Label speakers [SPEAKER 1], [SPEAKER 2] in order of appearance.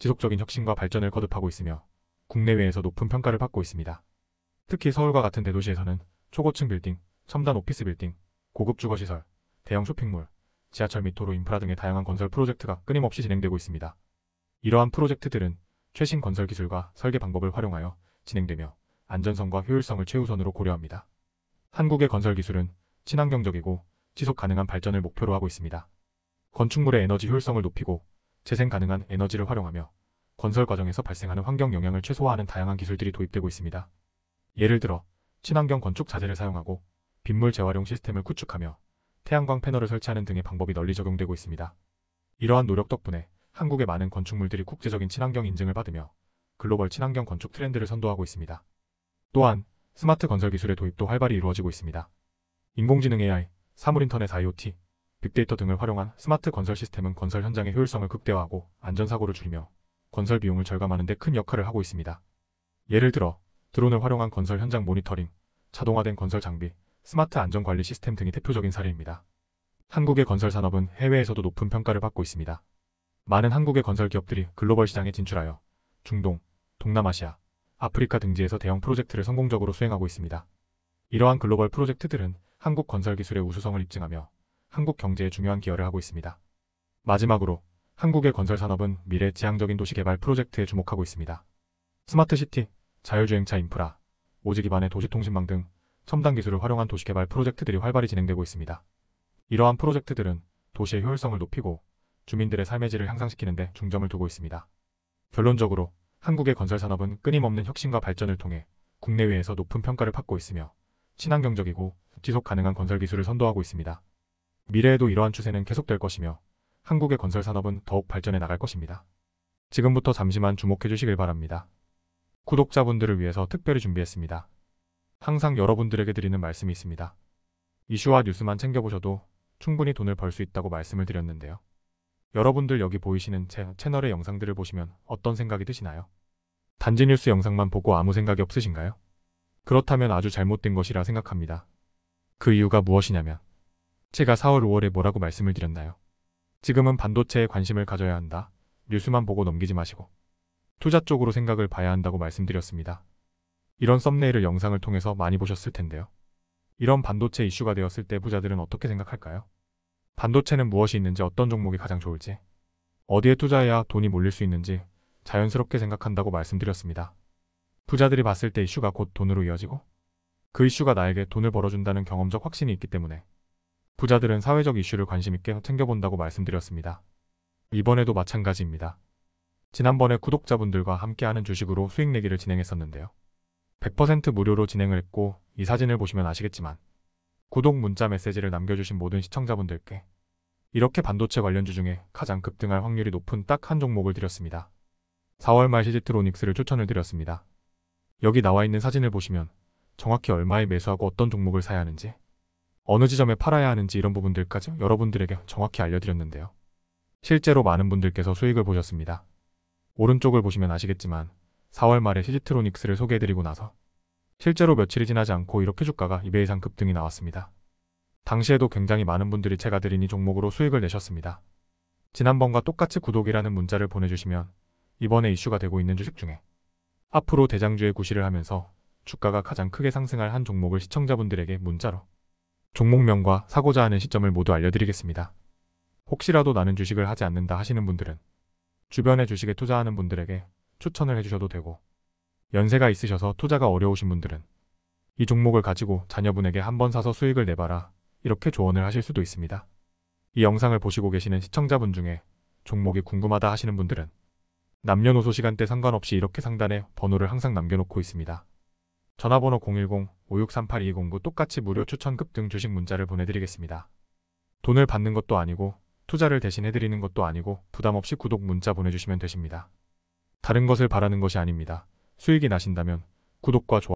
[SPEAKER 1] 지속적인 혁신과 발전을 거듭하고 있으며 국내외에서 높은 평가를 받고 있습니다. 특히 서울과 같은 대도시에서는 초고층 빌딩, 첨단 오피스 빌딩, 고급 주거시설, 대형 쇼핑몰, 지하철 및 도로 인프라 등의 다양한 건설 프로젝트가 끊임없이 진행되고 있습니다. 이러한 프로젝트들은 최신 건설 기술과 설계 방법을 활용하여 진행되며 안전성과 효율성을 최우선으로 고려합니다. 한국의 건설 기술은 친환경적이고 지속 가능한 발전을 목표로 하고 있습니다. 건축물의 에너지 효율성을 높이고 재생 가능한 에너지를 활용하며 건설 과정에서 발생하는 환경 영향을 최소화하는 다양한 기술들이 도입되고 있습니다. 예를 들어 친환경 건축 자재를 사용하고 빗물 재활용 시스템을 구축하며 태양광 패널을 설치하는 등의 방법이 널리 적용되고 있습니다. 이러한 노력 덕분에 한국의 많은 건축물들이 국제적인 친환경 인증을 받으며 글로벌 친환경 건축 트렌드를 선도하고 있습니다. 또한 스마트 건설 기술의 도입도 활발히 이루어지고 있습니다. 인공지능 AI, 사물인터넷 IoT, 빅데이터 등을 활용한 스마트 건설 시스템은 건설 현장의 효율성을 극대화하고 안전사고를 줄이며 건설 비용을 절감하는 데 큰 역할을 하고 있습니다. 예를 들어 드론을 활용한 건설 현장 모니터링, 자동화된 건설 장비, 스마트 안전관리 시스템 등이 대표적인 사례입니다. 한국의 건설 산업은 해외에서도 높은 평가를 받고 있습니다. 많은 한국의 건설 기업들이 글로벌 시장에 진출하여 중동, 동남아시아, 아프리카 등지에서 대형 프로젝트를 성공적으로 수행하고 있습니다. 이러한 글로벌 프로젝트들은 한국 건설 기술의 우수성을 입증하며 한국 경제에 중요한 기여를 하고 있습니다. 마지막으로 한국의 건설산업은 미래지향적인 도시개발 프로젝트에 주목하고 있습니다. 스마트시티, 자율주행차 인프라, 오지 기반의 도시통신망 등 첨단 기술을 활용한 도시개발 프로젝트들이 활발히 진행되고 있습니다. 이러한 프로젝트들은 도시의 효율성을 높이고 주민들의 삶의 질을 향상시키는 데 중점을 두고 있습니다. 결론적으로 한국의 건설산업은 끊임없는 혁신과 발전을 통해 국내외에서 높은 평가를 받고 있으며 친환경적이고 지속 가능한 건설 기술을 선도하고 있습니다. 미래에도 이러한 추세는 계속될 것이며 한국의 건설 산업은 더욱 발전해 나갈 것입니다. 지금부터 잠시만 주목해 주시길 바랍니다. 구독자분들을 위해서 특별히 준비했습니다. 항상 여러분들에게 드리는 말씀이 있습니다. 이슈와 뉴스만 챙겨보셔도 충분히 돈을 벌 수 있다고 말씀을 드렸는데요. 여러분들 여기 보이시는 제 채널의 영상들을 보시면 어떤 생각이 드시나요? 단지 뉴스 영상만 보고 아무 생각이 없으신가요? 그렇다면 아주 잘못된 것이라 생각합니다. 그 이유가 무엇이냐면 제가 4월 5월에 뭐라고 말씀을 드렸나요? 지금은 반도체에 관심을 가져야 한다. 뉴스만 보고 넘기지 마시고 투자 쪽으로 생각을 봐야 한다고 말씀드렸습니다. 이런 썸네일을 영상을 통해서 많이 보셨을 텐데요. 이런 반도체 이슈가 되었을 때 부자들은 어떻게 생각할까요? 반도체는 무엇이 있는지 어떤 종목이 가장 좋을지 어디에 투자해야 돈이 몰릴 수 있는지 자연스럽게 생각한다고 말씀드렸습니다. 부자들이 봤을 때 이슈가 곧 돈으로 이어지고 그 이슈가 나에게 돈을 벌어준다는 경험적 확신이 있기 때문에 부자들은 사회적 이슈를 관심 있게 챙겨본다고 말씀드렸습니다. 이번에도 마찬가지입니다. 지난번에 구독자분들과 함께하는 주식으로 수익 내기를 진행했었는데요. 100% 무료로 진행을 했고 이 사진을 보시면 아시겠지만 구독 문자 메시지를 남겨주신 모든 시청자분들께 이렇게 반도체 관련주 중에 가장 급등할 확률이 높은 딱 한 종목을 드렸습니다. 4월 말 시지트로닉스를 추천을 드렸습니다. 여기 나와 있는 사진을 보시면 정확히 얼마에 매수하고 어떤 종목을 사야 하는지 어느 지점에 팔아야 하는지 이런 부분들까지 여러분들에게 정확히 알려드렸는데요. 실제로 많은 분들께서 수익을 보셨습니다. 오른쪽을 보시면 아시겠지만 4월 말에 시지트로닉스를 소개해드리고 나서 실제로 며칠이 지나지 않고 이렇게 주가가 2배 이상 급등이 나왔습니다. 당시에도 굉장히 많은 분들이 제가 드린 이 종목으로 수익을 내셨습니다. 지난번과 똑같이 구독이라는 문자를 보내주시면 이번에 이슈가 되고 있는 주식 중에 앞으로 대장주의 구실을 하면서 주가가 가장 크게 상승할 한 종목을 시청자분들에게 문자로 종목명과 사고자 하는 시점을 모두 알려드리겠습니다. 혹시라도 나는 주식을 하지 않는다 하시는 분들은 주변의 주식에 투자하는 분들에게 추천을 해주셔도 되고 연세가 있으셔서 투자가 어려우신 분들은 이 종목을 가지고 자녀분에게 한번 사서 수익을 내봐라 이렇게 조언을 하실 수도 있습니다. 이 영상을 보시고 계시는 시청자분 중에 종목이 궁금하다 하시는 분들은 남녀노소 시간대 상관없이 이렇게 상단에 번호를 항상 남겨놓고 있습니다. 전화번호 010-5638-209 똑같이 무료 추천급 등 주식 문자를 보내드리겠습니다. 돈을 받는 것도 아니고 투자를 대신 해드리는 것도 아니고 부담없이 구독 문자 보내주시면 되십니다. 다른 것을 바라는 것이 아닙니다. 수익이 나신다면 구독과 좋아요